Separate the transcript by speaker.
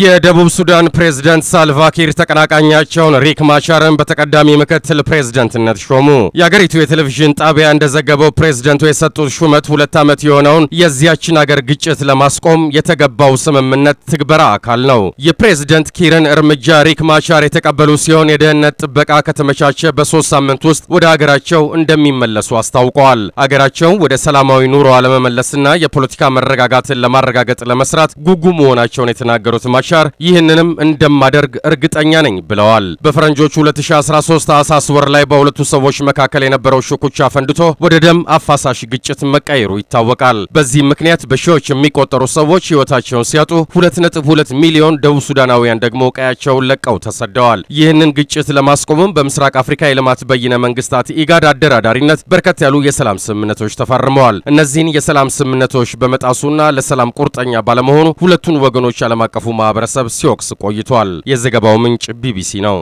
Speaker 1: የደቡብ ሱዳን ፕሬዝደንት ሳልቫኪር ተቀናቃኛቸውን ሪክ ማቻርን በተቀዳሚ ምክትል ፕሬዝደንትነት ሾሙ። የአገሪቱ የቴሌቪዥን ጣቢያ እንደዘገበው ፕሬዝደንቱ የሰጡት ሹመት ሁለት ዓመት የሆነውን የዚያችን አገር ግጭት ለማስቆም የተገባው ስምምነት ትግበራ አካል ነው። የፕሬዝደንት ኪርን እርምጃ ሪክ ማቻር የተቀበሉ ሲሆን የደህንነት ጥበቃ ከተመቻቸ በሶስት ሳምንት ውስጥ ወደ አገራቸው እንደሚመለሱ አስታውቀዋል። አገራቸውን ወደ ሰላማዊ ኑሮ ለመመለስና የፖለቲካ መረጋጋትን ለማረጋገጥ ለመስራት ጉጉ መሆናቸውን የተናገሩት ማቻር ይህንንም እንደማደርግ እርግጠኛ ነኝ ብለዋል። በፈረንጆቹ 2013 ታህሳስ ወር ላይ በሁለቱ ሰዎች መካከል የነበረው ሽኩቻ ፈንድቶ ወደ ደም አፋሳሽ ግጭት መቀየሩ ይታወቃል። በዚህ ምክንያት በሺዎች የሚቆጠሩ ሰዎች ሕይወታቸውን ሲያጡ 2.2 ሚሊዮን ደቡብ ሱዳናውያን ደግሞ ቀያቸውን ለቀው ተሰደዋል። ይህንን ግጭት ለማስቆምም በምስራቅ አፍሪካ የልማት በይነ መንግስታት ኢጋድ አደራዳሪነት በርከት ያሉ የሰላም ስምምነቶች ተፈርመዋል። እነዚህን የሰላም ስምምነቶች በመጣሱና ለሰላም ቁርጠኛ ባለመሆኑ ሁለቱን ወገኖች ዓለም አቀፉ ማህበረሰብ ሲወቅስ ቆይቷል። የዘገባው ምንጭ ቢቢሲ ነው።